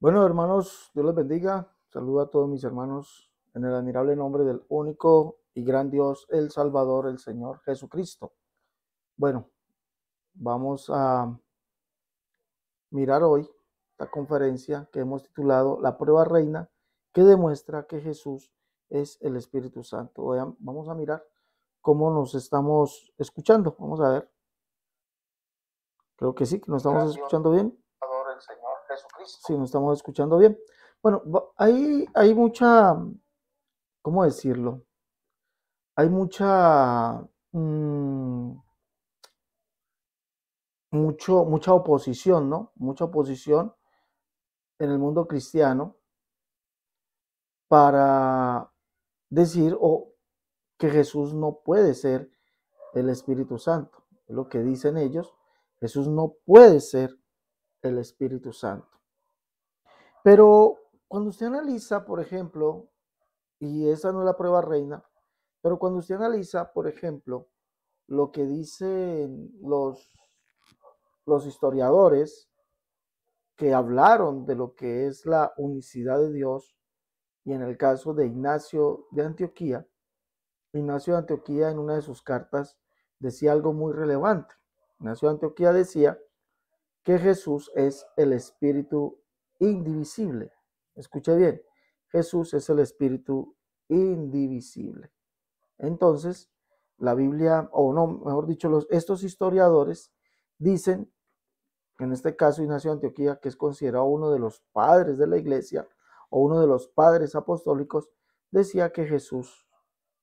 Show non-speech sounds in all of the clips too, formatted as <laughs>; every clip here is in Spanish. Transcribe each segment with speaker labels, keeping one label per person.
Speaker 1: Bueno, hermanos, Dios les bendiga. Saludo a todos mis hermanos en el admirable nombre del único y gran Dios, el Salvador, el Señor Jesucristo. Bueno, vamos a mirar hoy esta conferencia que hemos titulado La prueba reina que demuestra que Jesús es el Espíritu Santo. vamos a mirar cómo nos estamos escuchando. Vamos a ver. Creo que sí, que nos estamos escuchando bien. Jesucristo. Sí, nos estamos escuchando bien. Bueno, hay, hay mucha, ¿cómo decirlo? Hay mucha, mm, mucho, mucha oposición, ¿no? Mucha oposición en el mundo cristiano para decir que Jesús no puede ser el Espíritu Santo. Es lo que dicen ellos. Jesús no puede ser el Espíritu Santo. Pero cuando usted analiza, por ejemplo, y esa no es la prueba reina, pero cuando usted analiza, por ejemplo, lo que dicen los, los historiadores que hablaron de lo que es la unicidad de Dios, y en el caso de Ignacio de Antioquía, Ignacio de Antioquía en una de sus cartas decía algo muy relevante. Ignacio de Antioquía decía que Jesús es el Espíritu indivisible. Escuche bien, Jesús es el Espíritu indivisible. Entonces, la Biblia, o no, mejor dicho, los, estos historiadores dicen, en este caso Ignacio de Antioquía, que es considerado uno de los padres de la iglesia, o uno de los padres apostólicos, decía que Jesús,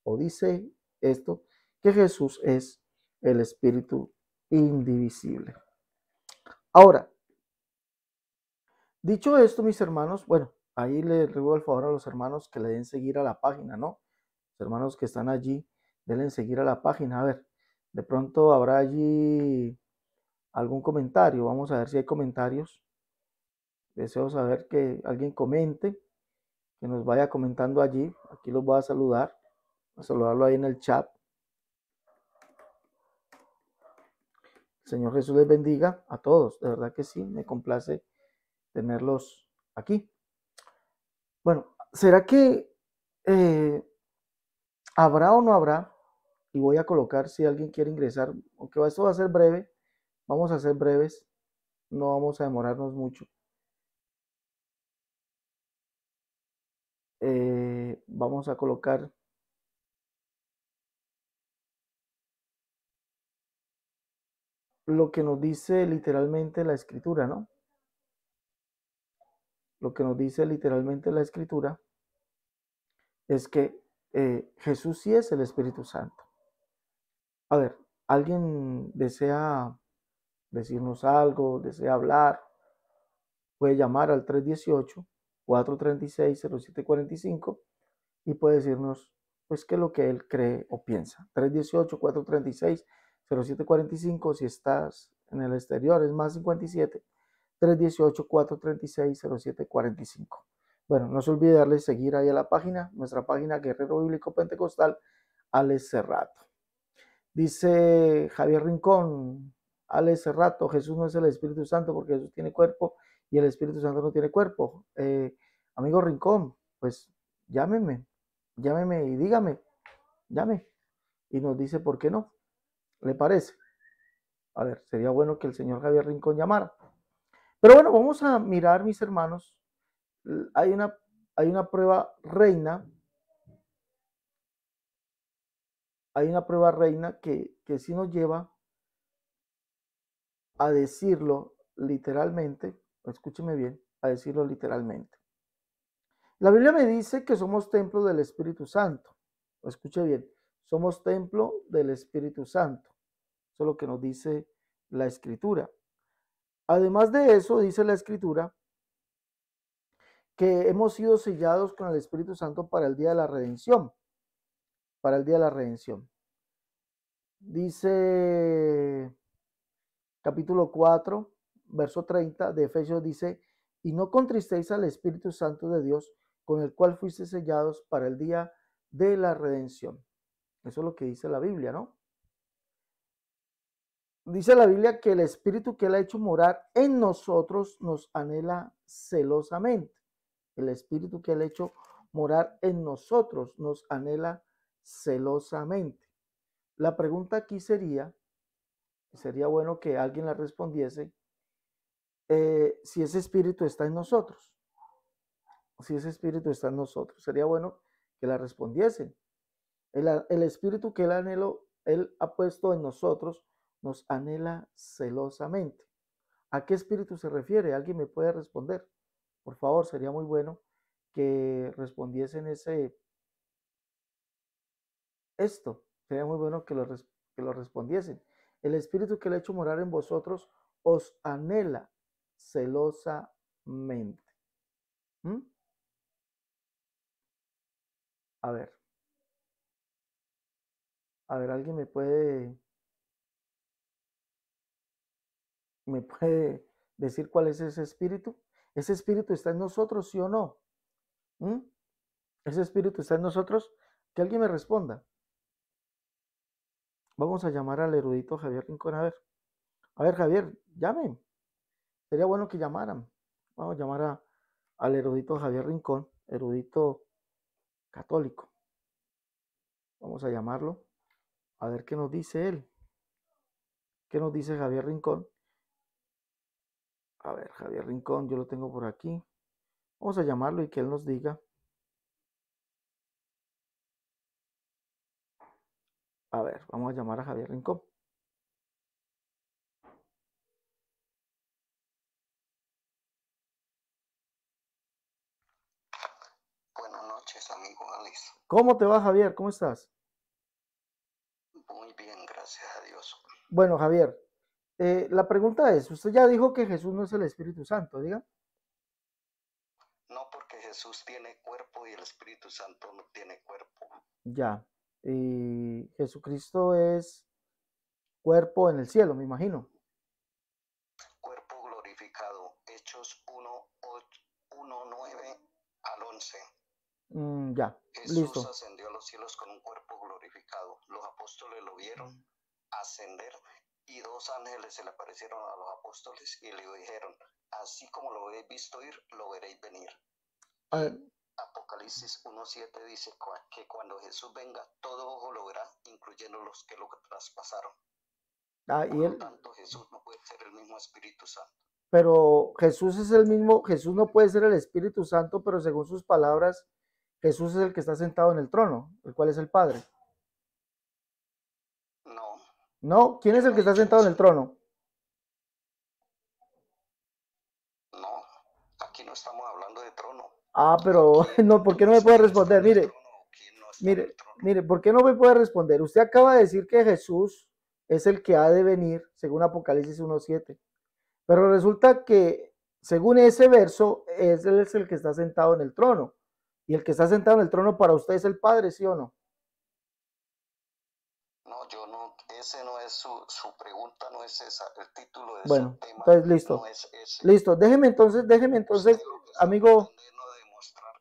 Speaker 1: o dice esto, que Jesús es el Espíritu indivisible. Ahora, dicho esto, mis hermanos, bueno, ahí le ruego el favor a los hermanos que le den seguir a la página, ¿no? Los hermanos que están allí, denle seguir a la página. A ver, de pronto habrá allí algún comentario. Vamos a ver si hay comentarios. Deseo saber que alguien comente, que nos vaya comentando allí. Aquí los voy a saludar. A saludarlo ahí en el chat. Señor Jesús les bendiga a todos. De verdad que sí, me complace tenerlos aquí. Bueno, ¿será que eh, habrá o no habrá? Y voy a colocar si alguien quiere ingresar, aunque esto va a ser breve, vamos a ser breves, no vamos a demorarnos mucho. Eh, vamos a colocar lo que nos dice literalmente la escritura, ¿no? Lo que nos dice literalmente la escritura es que eh, Jesús sí es el Espíritu Santo. A ver, ¿alguien desea decirnos algo, desea hablar? Puede llamar al 318-436-0745 y puede decirnos pues qué es lo que él cree o piensa. 318-436-0745. 0745 si estás en el exterior, es más 57 318 436 0745. Bueno, no se olvide darle seguir ahí a la página, nuestra página Guerrero Bíblico Pentecostal, Alex Cerrato. Dice Javier Rincón, Alex Cerrato, Jesús no es el Espíritu Santo porque Jesús tiene cuerpo y el Espíritu Santo no tiene cuerpo. Eh, amigo Rincón, pues llámeme, llámeme y dígame, llame. Y nos dice, ¿por qué no? ¿Le parece? A ver, sería bueno que el señor Javier Rincón llamara. Pero bueno, vamos a mirar, mis hermanos. Hay una, hay una prueba reina. Hay una prueba reina que, que sí nos lleva a decirlo literalmente. Escúcheme bien, a decirlo literalmente. La Biblia me dice que somos templos del Espíritu Santo. Escuche bien. Somos templo del Espíritu Santo. Eso es lo que nos dice la Escritura. Además de eso, dice la Escritura que hemos sido sellados con el Espíritu Santo para el día de la redención. Para el día de la redención. Dice capítulo 4, verso 30 de Efesios dice, y no contristéis al Espíritu Santo de Dios, con el cual fuiste sellados para el día de la redención. Eso es lo que dice la Biblia, ¿no? Dice la Biblia que el Espíritu que Él ha hecho morar en nosotros nos anhela celosamente. El Espíritu que Él ha hecho morar en nosotros nos anhela celosamente. La pregunta aquí sería, sería bueno que alguien la respondiese, eh, si ese Espíritu está en nosotros. Si ese Espíritu está en nosotros. Sería bueno que la respondiesen. El, espíritu que él anhelo, él ha puesto en nosotros, nos anhela celosamente. ¿A qué espíritu se refiere? ¿Alguien me puede responder? Por favor, sería muy bueno que respondiesen ese esto. Sería muy bueno que lo, respondiesen. El espíritu que le ha hecho morar en vosotros os anhela celosamente. ¿Mm? A ver. A ver, alguien me puede. ¿Me puede decir cuál es ese espíritu? Ese espíritu está en nosotros, sí o no. ¿Mm? Ese espíritu está en nosotros. Que alguien me responda. Vamos a llamar al erudito Javier Rincón. A ver, a ver, Javier, llame. Sería bueno que llamaran. Vamos a llamar al erudito Javier Rincón, erudito católico. Vamos a llamarlo. A ver qué nos dice él. ¿Qué nos dice Javier Rincón? A ver, Javier Rincón, yo lo tengo por aquí. Vamos a llamarlo y que él nos diga. A ver, vamos a llamar a Javier Rincón. Buenas noches, amigo Alex. ¿Cómo te va, Javier? ¿Cómo estás? Bueno, Javier, eh, la pregunta es, usted ya dijo que Jesús no es el Espíritu Santo, diga. No, porque Jesús tiene cuerpo y el Espíritu Santo no tiene cuerpo. Ya. Y Jesucristo es cuerpo en el cielo, me imagino. Cuerpo glorificado, Hechos 1, 1 9 al 11. Mm, ya, Jesús ascendió a los cielos con un cuerpo glorificado. Los apóstoles lo vieron. Mm ascender y dos ángeles se le aparecieron a los apóstoles y le dijeron, así como lo habéis visto ir, lo veréis venir. Ah. Apocalipsis Apocalipsis 1.7 dice que cuando Jesús venga, todo ojo lo verá, incluyendo los que lo traspasaron. Ah, y tanto, Jesús no puede ser el mismo Espíritu Santo. Pero Jesús es el mismo, Jesús no puede ser el Espíritu Santo, pero según sus palabras, Jesús es el que está sentado en el trono, el cual es el Padre. No, ¿quién es el que está sentado en el trono? No, aquí no estamos hablando de trono. Ah, pero <laughs> no, ¿por qué no me puede responder? Mire, mire, mire, ¿por qué no me puede responder? Usted acaba de decir que Jesús es el que ha de venir, según Apocalipsis 1.7. Pero resulta que, según ese verso, él es el que está sentado en el trono. Y el que está sentado en el trono para usted es el Padre, ¿sí o no? ese no es su, su, pregunta, no es esa, el título de ese tema. Entonces, pues, listo. No es ese. Listo, déjeme entonces, déjeme entonces, amigo.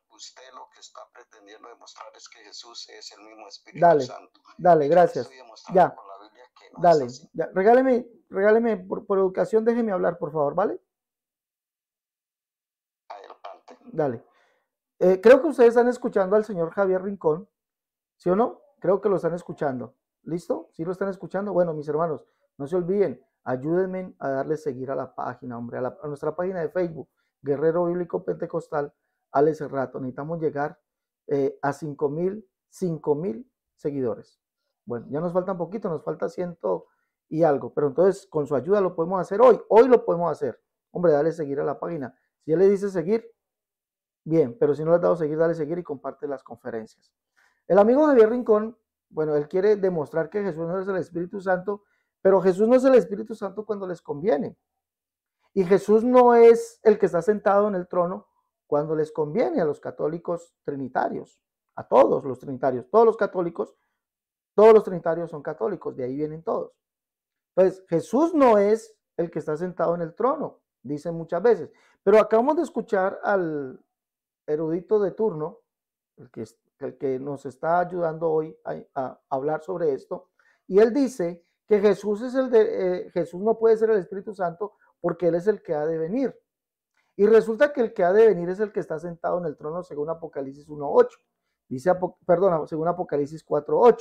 Speaker 1: Usted lo que está pretendiendo demostrar es que Jesús es el mismo Espíritu Santo. Dale, gracias. Ya. dale, regáleme, regáleme por, educación, déjeme hablar, por favor, ¿vale? Adelante. Dale. Eh, creo que ustedes están escuchando al señor Javier Rincón, ¿sí o no? Creo que lo están escuchando. ¿Listo? ¿Sí lo están escuchando? Bueno, mis hermanos, no se olviden, ayúdenme a darle seguir a la página, hombre, a, nuestra página de Facebook, Guerrero Bíblico Pentecostal, ese Rato. Necesitamos llegar eh, a 5 mil, 5 mil seguidores. Bueno, ya nos falta un poquito, nos falta ciento y algo, pero entonces con su ayuda lo podemos hacer hoy, hoy lo podemos hacer. Hombre, dale seguir a la página. Si él le dice seguir, bien, pero si no le has dado seguir, dale seguir y comparte las conferencias. El amigo Javier Rincón bueno, él quiere demostrar que Jesús no es el Espíritu Santo, pero Jesús no es el Espíritu Santo cuando les conviene. Y Jesús no es el que está sentado en el trono cuando les conviene a los católicos trinitarios, a todos los trinitarios, todos los católicos, todos los trinitarios son católicos, de ahí vienen todos. pues Jesús no es el que está sentado en el trono, dicen muchas veces. Pero acabamos de escuchar al erudito de turno, el que el que nos está ayudando hoy a, hablar sobre esto, y él dice que Jesús es el eh, Jesús no puede ser el Espíritu Santo porque él es el que ha de venir. Y resulta que el que ha de venir es el que está sentado en el trono según Apocalipsis 1:8. Dice perdón, según Apocalipsis 4:8.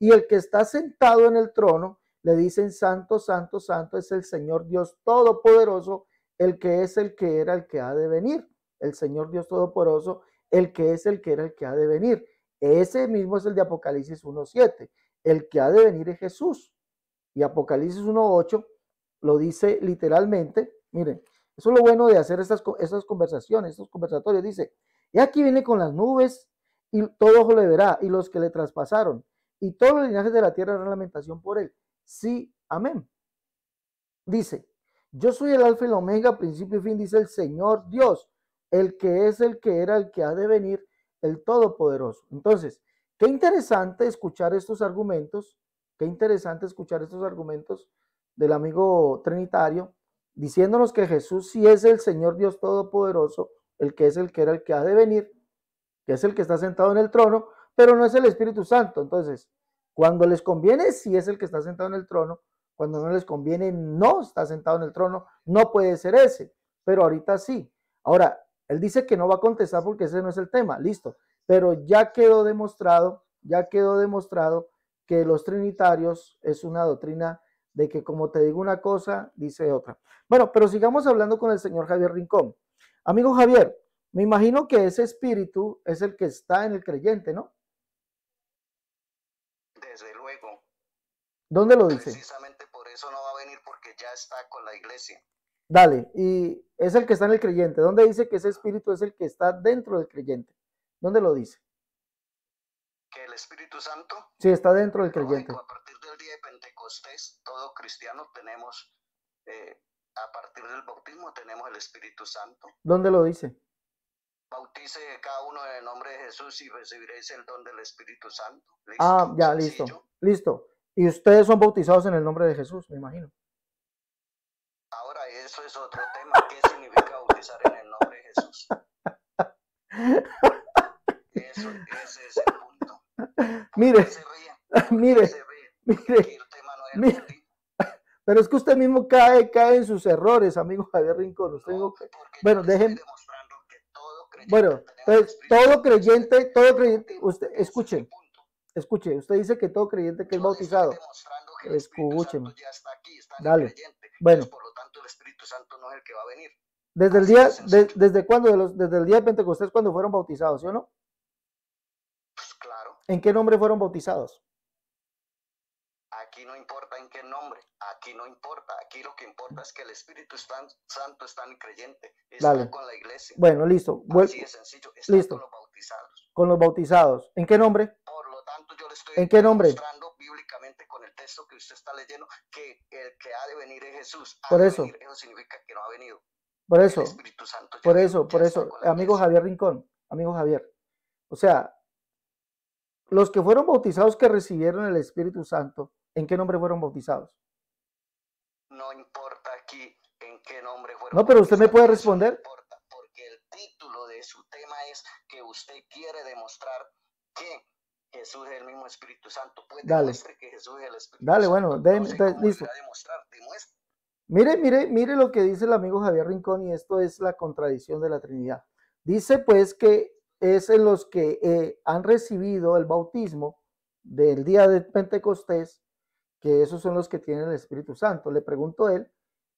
Speaker 1: Y el que está sentado en el trono le dicen santo, santo, santo es el Señor Dios todopoderoso, el que es el que era el que ha de venir, el Señor Dios todopoderoso el que es el que era el que ha de venir. Ese mismo es el de Apocalipsis 1.7. El que ha de venir es Jesús. Y Apocalipsis 1.8 lo dice literalmente. Miren, eso es lo bueno de hacer estas, estas conversaciones, estos conversatorios. Dice, y aquí viene con las nubes y todo ojo le verá y los que le traspasaron y todos los linajes de la tierra harán lamentación por él. Sí, amén. Dice, yo soy el alfa y el omega, principio y fin, dice el Señor Dios, el que es el que era, el que ha de venir, el Todopoderoso. Entonces, qué interesante escuchar estos argumentos, qué interesante escuchar estos argumentos del amigo trinitario, diciéndonos que Jesús sí es el Señor Dios Todopoderoso, el que es el que era, el que ha de venir, que es el que está sentado en el trono, pero no es el Espíritu Santo. Entonces, cuando les conviene, sí es el que está sentado en el trono, cuando no les conviene, no está sentado en el trono, no puede ser ese, pero ahorita sí. Ahora, él dice que no va a contestar porque ese no es el tema, listo. Pero ya quedó demostrado, ya quedó demostrado que los trinitarios es una doctrina de que como te digo una cosa, dice otra. Bueno, pero sigamos hablando con el señor Javier Rincón. Amigo Javier, me imagino que ese espíritu es el que está en el creyente, ¿no? Desde luego. ¿Dónde lo dice? Precisamente por eso no va a venir porque ya está con la iglesia. Dale, y es el que está en el creyente. ¿Dónde dice que ese espíritu es el que está dentro del creyente? ¿Dónde lo dice? Que el Espíritu Santo. Sí, está dentro del creyente. A partir del día de Pentecostés, todo cristiano tenemos, eh, a partir del bautismo tenemos el Espíritu Santo. ¿Dónde lo dice? Bautice cada uno en el nombre de Jesús y recibiréis el don del Espíritu Santo. Ah, ya, listo. Listo. Y ustedes son bautizados en el nombre de Jesús, me imagino. Ahora, eso es otro tema. ¿Qué significa bautizar en el nombre de Jesús? Eso, ese es el punto. Mire, mire, mire. Pero es que usted mismo cae, cae en sus errores, amigo Javier Rincón. bueno, déjenme. Bueno, entonces, todo creyente, pues, todo creyente, usted, escuchen, escuchen, usted dice que todo creyente que es bautizado. Escúcheme. Dale. Bueno. por lo tanto, el Espíritu Santo no es el que va a venir. Desde el día, desde cuándo, desde el día de Pentecostés, cuando fueron bautizados, ¿sí o no? Pues claro. ¿En qué nombre fueron bautizados? Aquí no importa en qué nombre, aquí no importa, aquí lo que importa es que el Espíritu Santo está en creyente, está con la iglesia. Bueno, listo. Así es sencillo, listo. con los bautizados. Con los bautizados. ¿En qué nombre? Por lo tanto, yo le estoy ¿En qué nombre? texto que usted está leyendo, que el que ha de venir es Jesús. por eso. eso significa que no ha venido. Por eso. por eso, por eso. Amigo Javier Rincón, amigo Javier. O sea, los que fueron bautizados que recibieron el Espíritu Santo, ¿en qué nombre fueron bautizados? No importa aquí en qué nombre fueron. bautizados. No, pero usted me puede responder. No importa, porque el título de su tema es que usted quiere demostrar que Jesús es el mismo Espíritu Santo. Pues Dale. que es el Espíritu Dale, bueno, listo. Mire, mire, mire lo que dice el amigo Javier Rincón y esto es la contradicción de la Trinidad. Dice pues que es en los que eh, han recibido el bautismo del día de Pentecostés, que esos son los que tienen el Espíritu Santo. Le pregunto a él,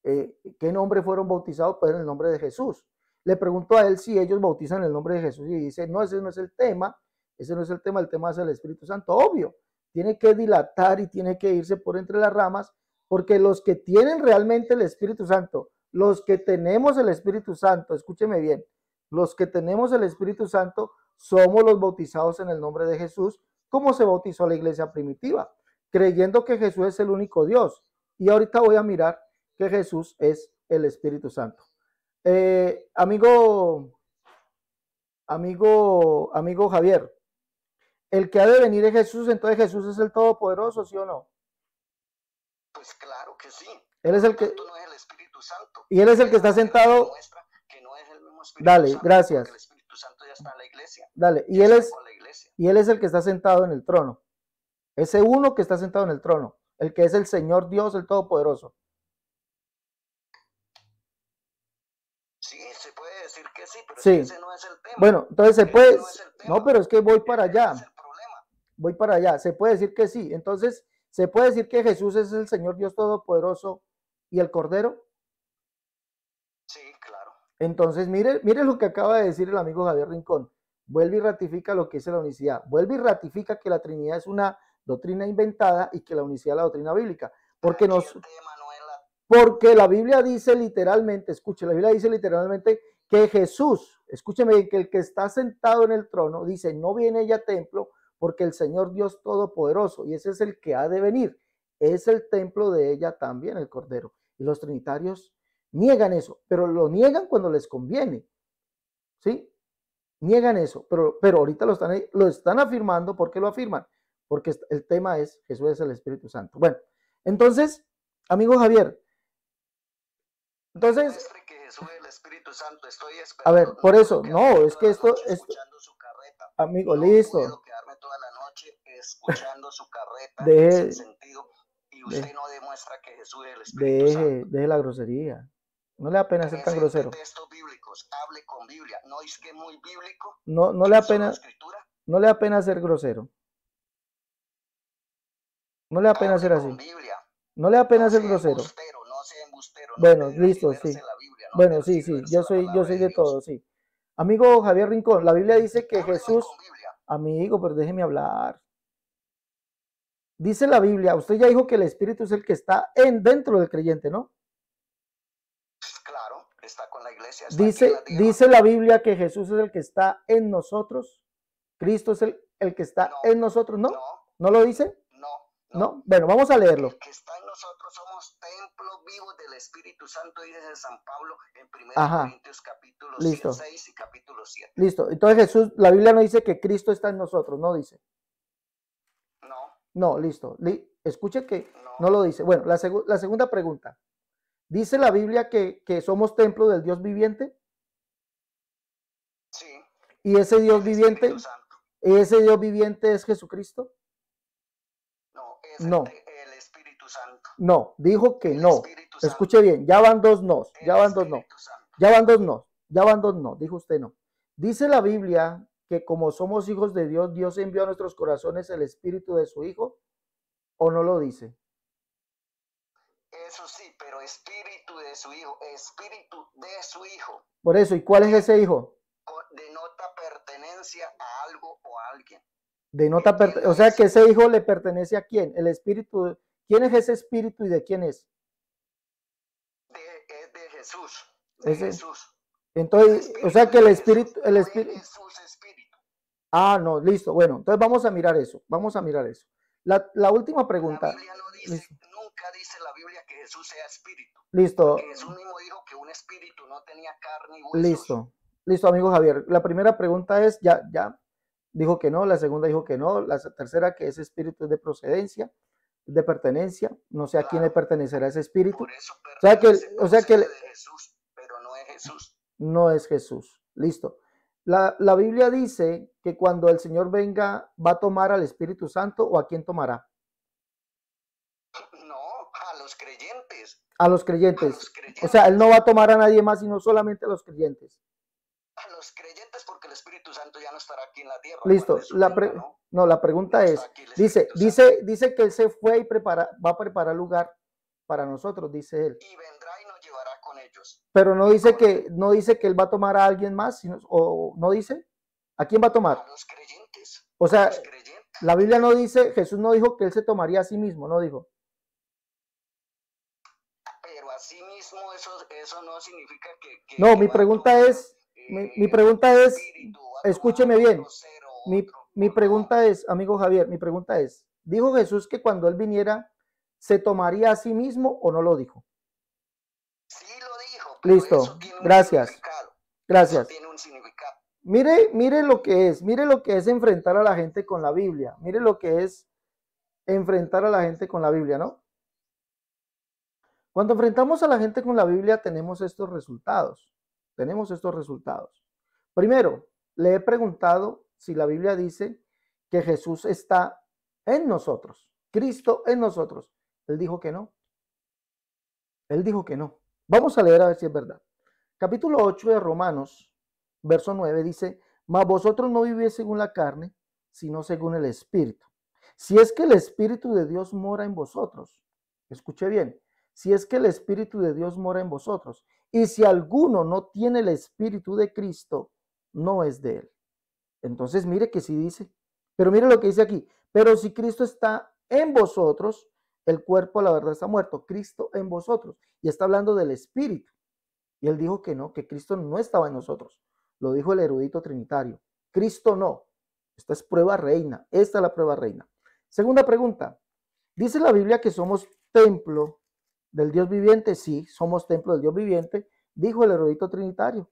Speaker 1: eh, ¿qué nombre fueron bautizados? Pues en el nombre de Jesús. Le pregunto a él si ellos bautizan en el nombre de Jesús y dice, no, ese no es el tema, ese no es el tema, el tema es el Espíritu Santo, obvio. Tiene que dilatar y tiene que irse por entre las ramas, porque los que tienen realmente el Espíritu Santo, los que tenemos el Espíritu Santo, escúcheme bien, los que tenemos el Espíritu Santo somos los bautizados en el nombre de Jesús, como se bautizó la iglesia primitiva, creyendo que Jesús es el único Dios. Y ahorita voy a mirar que Jesús es el Espíritu Santo. Eh, amigo, amigo, amigo Javier, el que ha de venir es Jesús, entonces Jesús es el Todopoderoso, ¿sí o no? Pues claro que sí. Él es el que... No es el Espíritu Santo. Y él es el que está sentado... Que no es el mismo Espíritu Dale, gracias. El Espíritu Santo ya está en la iglesia. Dale, y él, es, y él es el que está sentado en el trono. Ese uno que está sentado en el trono, el que es el Señor Dios, el Todopoderoso. Sí, se puede decir que sí, pero ese no es el tema. Bueno, entonces se puede... No, no, pero es que voy para allá voy para allá. Se puede decir que sí. Entonces, ¿se puede decir que Jesús es el Señor Dios Todopoderoso y el Cordero? Sí, claro. Entonces, mire, mire lo que acaba de decir el amigo Javier Rincón. Vuelve y ratifica lo que dice la unicidad. Vuelve y ratifica que la Trinidad es una doctrina inventada y que la unicidad es la doctrina bíblica. Porque nos... Porque la Biblia dice literalmente, escuche, la Biblia dice literalmente que Jesús, escúcheme, que el que está sentado en el trono dice, no viene ya templo, porque el Señor Dios Todopoderoso, y ese es el que ha de venir, es el templo de ella también, el Cordero. Y los trinitarios niegan eso, pero lo niegan cuando les conviene. ¿Sí? Niegan eso, pero, pero ahorita lo están, lo están afirmando. ¿Por qué lo afirman? Porque el tema es Jesús es el Espíritu Santo. Bueno, entonces, amigo Javier, entonces... a ver, por eso, no, es que esto... es amigo, listo escuchando su carreta en ese sentido y usted no demuestra que Jesús es el Espíritu deje, Santo. Deje la grosería. No le da pena ser tan grosero. textos bíblicos, hable con Biblia. No es que muy bíblico. No, no le da pena. No le da pena ser grosero. No le da pena ser así. Biblia. No le da pena no ser grosero. Embustero, no sea embustero, no bueno, listo, sí. Biblia, no bueno, sí, sí. Yo soy, yo soy de, de todo, sí. Amigo Javier Rincón, la Biblia dice que Hable Jesús. Amigo, pero déjeme hablar. Dice la Biblia, usted ya dijo que el Espíritu es el que está en dentro del creyente, ¿no? Claro, está con la iglesia. dice, la Biblia que Jesús es el que está en nosotros. Cristo es el, que está en nosotros, ¿no? ¿no? lo dice? No, no. Bueno, vamos a leerlo. El que está en nosotros somos templo vivo del Espíritu Santo, dice San Pablo en 1 Corintios capítulo 6 y capítulo 7. Listo. Entonces Jesús, la Biblia no dice que Cristo está en nosotros, ¿no dice? No. No, listo. Escuche que no. lo dice. Bueno, la, segunda pregunta. ¿Dice la Biblia que, somos templo del Dios viviente? Sí. ¿Y ese Dios viviente? ¿Ese Dios viviente es Jesucristo? No, no. el Espíritu Santo. No, dijo que no. Escuche bien, ya van dos nos, ya van dos no. ya van dos no, ya van dos no, ya van dos no, dijo usted no. Dice la Biblia que como somos hijos de Dios, Dios envió a nuestros corazones el espíritu de su Hijo? ¿O no lo dice? Eso sí, pero espíritu de su Hijo, espíritu de su Hijo. Por eso, ¿y cuál es ese Hijo? Denota pertenencia a algo o a alguien. Denota o sea que ese Hijo le pertenece a quién? El espíritu, ¿quién es ese espíritu y de quién es? es eh, de Jesús. De Jesús. Entonces, o sea que el espíritu, el espíritu, Ah, no, listo. Bueno, entonces vamos a mirar eso. Vamos a mirar eso. La, última pregunta. La Biblia no dice, nunca dice la Biblia que Jesús sea espíritu. Listo. Jesús mismo dijo que un espíritu no tenía carne y Listo. Listo, amigo Javier. La primera pregunta es, ya, ya dijo que no, la segunda dijo que no, la tercera que ese espíritu es de procedencia, de pertenencia, no sé a quién le pertenecerá ese espíritu. Por eso, o sea que, o sea que Jesús, pero no es Jesús. No es Jesús. Listo. La, la, Biblia dice que cuando el Señor venga, ¿va a tomar al Espíritu Santo o a quién tomará? No, a los creyentes. A los creyentes. O sea, Él no va a tomar a nadie más, sino solamente a los creyentes. A los creyentes porque el Espíritu Santo ya no estará aquí en la tierra. Listo. La ¿no? la pregunta es, dice, dice, dice que Él se fue y prepara, va a preparar lugar para nosotros, dice Él. Y vendrá y nos llevará con ellos. Pero no dice que no dice que él va a tomar a alguien más, sino, o no dice a quién va a tomar. los creyentes. O sea, la Biblia no dice, Jesús no dijo que él se tomaría a sí mismo, no dijo. Pero a sí mismo eso, no significa que. no, eh, mi pregunta es, mi, pregunta es, escúcheme bien. mi, mi pregunta es, amigo Javier, mi pregunta es, dijo Jesús que cuando él viniera se tomaría a sí mismo o no lo dijo. Listo, gracias. Gracias. Mire, mire lo que es, mire lo que es enfrentar a la gente con la Biblia, mire lo que es enfrentar a la gente con la Biblia, ¿no? Cuando enfrentamos a la gente con la Biblia tenemos estos resultados, tenemos estos resultados. Primero, le he preguntado si la Biblia dice que Jesús está en nosotros, Cristo en nosotros. Él dijo que no. Él dijo que no. Vamos a leer a ver si es verdad. Capítulo 8 de Romanos, verso 9 dice, mas vosotros no vivís según la carne, sino según el Espíritu. Si es que el Espíritu de Dios mora en vosotros, escuche bien, si es que el Espíritu de Dios mora en vosotros, y si alguno no tiene el Espíritu de Cristo, no es de él. Entonces mire que sí dice, pero mire lo que dice aquí, pero si Cristo está en vosotros, el cuerpo, la verdad, está muerto. Cristo en vosotros. Y está hablando del espíritu. Y él dijo que no, que Cristo no estaba en nosotros. Lo dijo el erudito trinitario. Cristo no. Esta es prueba reina. Esta es la prueba reina. Segunda pregunta. Dice la Biblia que somos templo del Dios viviente. Sí, somos templo del Dios viviente. Dijo el erudito trinitario.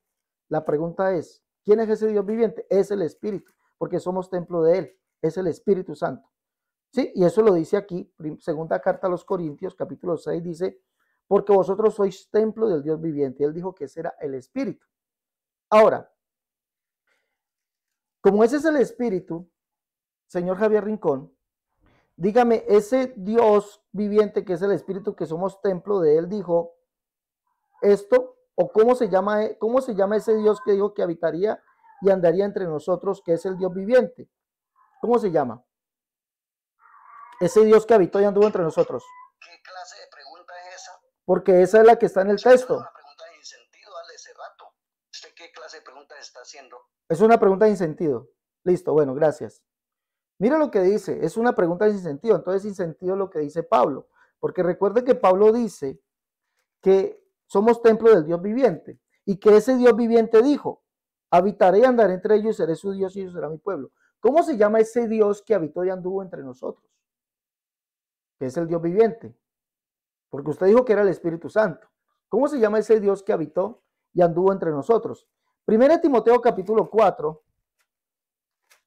Speaker 1: La pregunta es, ¿quién es ese Dios viviente? Es el Espíritu, porque somos templo de Él. Es el Espíritu Santo. ¿Sí? Y eso lo dice aquí, segunda carta a los Corintios, capítulo 6, dice, porque vosotros sois templo del Dios viviente. él dijo que ese era el Espíritu. Ahora, como ese es el Espíritu, señor Javier Rincón, dígame, ese Dios viviente que es el Espíritu, que somos templo de él, dijo esto, o cómo se llama, cómo se llama ese Dios que dijo que habitaría y andaría entre nosotros, que es el Dios viviente. ¿Cómo se llama? ese Dios que habitó y anduvo entre nosotros. ¿Qué clase de pregunta es esa? Porque esa es la que está en el texto. Es una pregunta de insentido, dale ese rato. ¿Usted qué clase de pregunta está haciendo? Es una pregunta de insentido. Listo, bueno, gracias. Mira lo que dice, es una pregunta de insentido, entonces sin sentido lo que dice Pablo, porque recuerde que Pablo dice que somos templo del Dios viviente y que ese Dios viviente dijo, habitaré y andaré entre ellos, y seré su Dios y ellos será mi pueblo. ¿Cómo se llama ese Dios que habitó y anduvo entre nosotros? es el Dios viviente. Porque usted dijo que era el Espíritu Santo. ¿Cómo se llama ese Dios que habitó y anduvo entre nosotros? Primero Timoteo capítulo 4.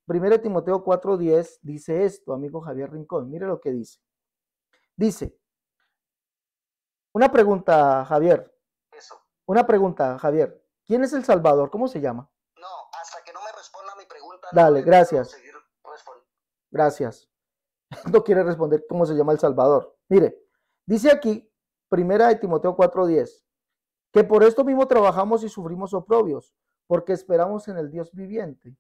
Speaker 1: Primero Timoteo 4:10 dice esto, amigo Javier Rincón. Mire lo que dice. Dice, una pregunta, Javier. Eso. Una pregunta, Javier. ¿Quién es el Salvador? ¿Cómo se llama? No, hasta que no me responda mi pregunta. Dale, gracias. Gracias no quiere responder cómo se llama el Salvador. Mire, dice aquí, primera de Timoteo 4:10, que por esto mismo trabajamos y sufrimos oprobios, porque esperamos en el Dios viviente,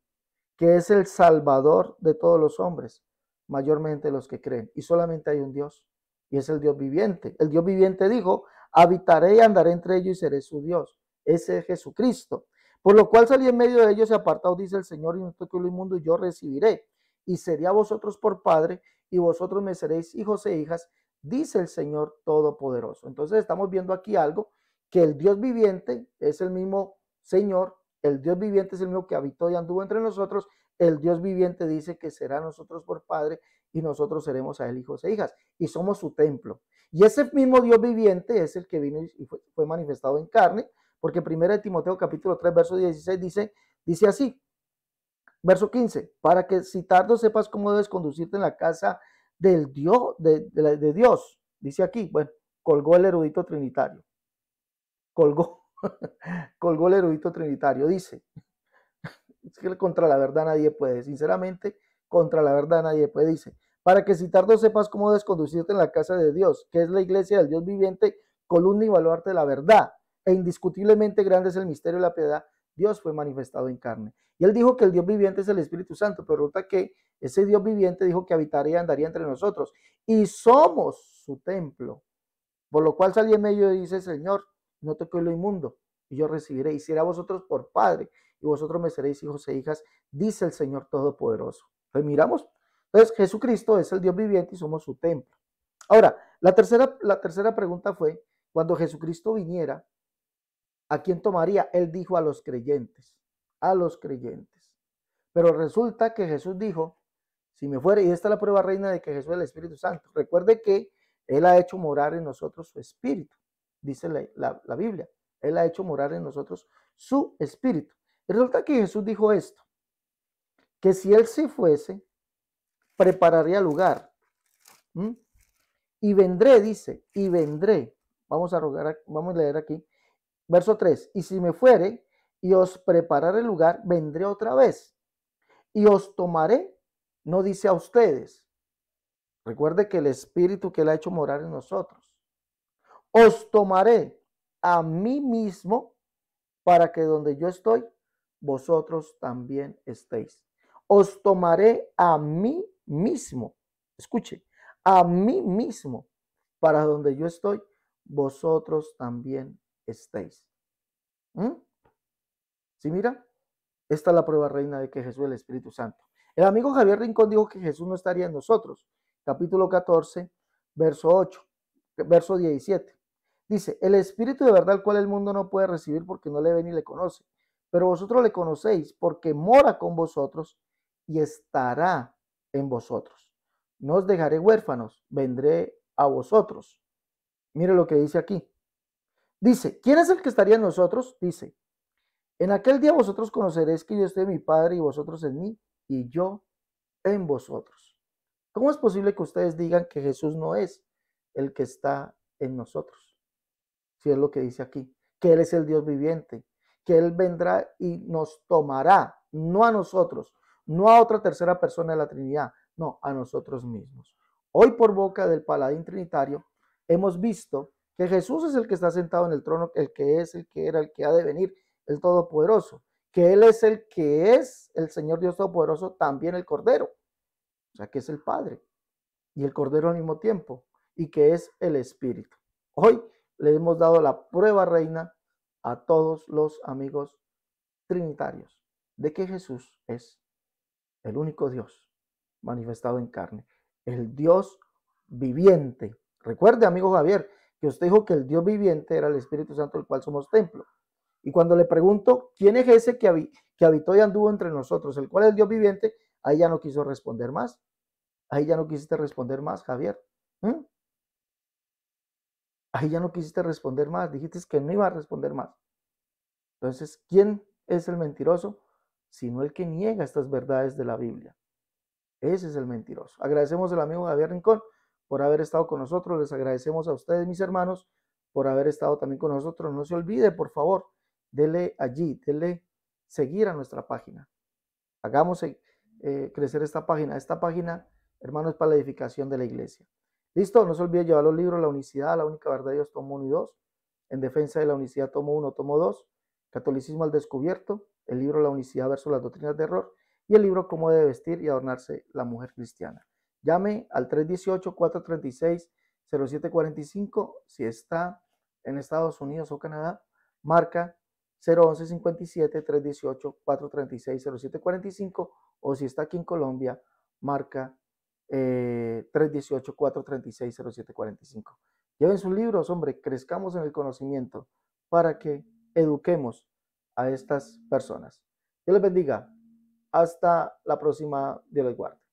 Speaker 1: que es el Salvador de todos los hombres, mayormente los que creen. Y solamente hay un Dios, y es el Dios viviente. El Dios viviente dijo, habitaré y andaré entre ellos y seré su Dios. Ese es Jesucristo. Por lo cual salí en medio de ellos y apartado dice el Señor, y no toque el inmundo, y yo recibiré. Y sería vosotros por Padre, y vosotros me seréis hijos e hijas, dice el Señor Todopoderoso. Entonces estamos viendo aquí algo, que el Dios viviente es el mismo Señor, el Dios viviente es el mismo que habitó y anduvo entre nosotros, el Dios viviente dice que será nosotros por Padre y nosotros seremos a Él hijos e hijas, y somos su templo. Y ese mismo Dios viviente es el que vino y fue, manifestado en carne, porque 1 Timoteo capítulo 3, verso 16 dice, dice así, Verso 15, para que si tardo sepas cómo debes conducirte en la casa del Dios, de, Dios, dice aquí, bueno, colgó el erudito trinitario, colgó, <laughs> colgó el erudito trinitario, dice, <laughs> es que contra la verdad nadie puede, sinceramente, contra la verdad nadie puede, dice, para que si tardo sepas cómo debes conducirte en la casa de Dios, que es la iglesia del Dios viviente, columna y baluarte la verdad, e indiscutiblemente grande es el misterio de la piedad, Dios fue manifestado en carne. Y él dijo que el Dios viviente es el Espíritu Santo, pero resulta que ese Dios viviente dijo que habitaría y andaría entre nosotros. Y somos su templo. Por lo cual salí en medio y dice, Señor, no toque lo inmundo, y yo recibiré, y vosotros por Padre, y vosotros me seréis hijos e hijas, dice el Señor Todopoderoso. Pues miramos, entonces Jesucristo es el Dios viviente y somos su templo. Ahora, la tercera, la tercera pregunta fue, cuando Jesucristo viniera, ¿A quién tomaría? Él dijo a los creyentes, a los creyentes. Pero resulta que Jesús dijo, si me fuere, y esta es la prueba reina de que Jesús es el Espíritu Santo. Recuerde que Él ha hecho morar en nosotros su Espíritu, dice la, Biblia. Él ha hecho morar en nosotros su Espíritu. Resulta que Jesús dijo esto, que si Él se fuese, prepararía lugar. Y vendré, dice, y vendré. Vamos a, rogar, vamos a leer aquí Verso 3, y si me fuere y os prepararé lugar, vendré otra vez y os tomaré, no dice a ustedes. Recuerde que el Espíritu que le ha hecho morar en nosotros. Os tomaré a mí mismo para que donde yo estoy, vosotros también estéis. Os tomaré a mí mismo. Escuche, a mí mismo para donde yo estoy, vosotros también Estéis. ¿Mm? ¿Sí mira? Esta es la prueba reina de que Jesús es el Espíritu Santo. El amigo Javier Rincón dijo que Jesús no estaría en nosotros. Capítulo 14, verso 8, verso 17. Dice, el Espíritu de verdad, al cual el mundo no puede recibir porque no le ve ni le conoce, pero vosotros le conocéis porque mora con vosotros y estará en vosotros. No os dejaré huérfanos, vendré a vosotros. Mire lo que dice aquí. Dice, ¿quién es el que estaría en nosotros? Dice, en aquel día vosotros conoceréis que yo estoy en mi Padre y vosotros en mí y yo en vosotros. ¿Cómo es posible que ustedes digan que Jesús no es el que está en nosotros? Si es lo que dice aquí, que Él es el Dios viviente, que Él vendrá y nos tomará, no a nosotros, no a otra tercera persona de la Trinidad, no, a nosotros mismos. Hoy por boca del paladín trinitario hemos visto que Jesús es el que está sentado en el trono, el que es, el que era, el que ha de venir, el Todopoderoso, que Él es el que es el Señor Dios Todopoderoso, también el Cordero, o sea, que es el Padre y el Cordero al mismo tiempo, y que es el Espíritu. Hoy le hemos dado la prueba reina a todos los amigos trinitarios de que Jesús es el único Dios manifestado en carne, el Dios viviente. Recuerde, amigo Javier, que usted dijo que el Dios viviente era el Espíritu Santo, el cual somos templo. Y cuando le pregunto, ¿quién es ese que, habitó y anduvo entre nosotros, el cual es el Dios viviente? Ahí ya no quiso responder más. Ahí ya no quisiste responder más, Javier. ¿Mm? Ahí ya no quisiste responder más. Dijiste que no iba a responder más. Entonces, ¿quién es el mentiroso? Sino el que niega estas verdades de la Biblia. Ese es el mentiroso. Agradecemos al amigo Javier Rincón por haber estado con nosotros. Les agradecemos a ustedes, mis hermanos, por haber estado también con nosotros. No se olvide, por favor, dele allí, dele seguir a nuestra página. Hagamos eh, eh, crecer esta página. Esta página, hermanos, para la edificación de la iglesia. Listo, no se olvide llevar los libros La Unicidad, La Única Verdad de Dios, tomo 1 y 2. En defensa de la unicidad, tomo 1, tomo 2. Catolicismo al descubierto. El libro La Unicidad versus las doctrinas de error. Y el libro Cómo debe vestir y adornarse la mujer cristiana. Llame al 318-436-0745 si está en Estados Unidos o Canadá. Marca 011-57-318-436-0745 o si está aquí en Colombia, marca 318-436-0745. Eh, Lleven sus libros, hombre, crezcamos en el conocimiento para que eduquemos a estas personas. Dios les bendiga. Hasta la próxima. Dios les guarde.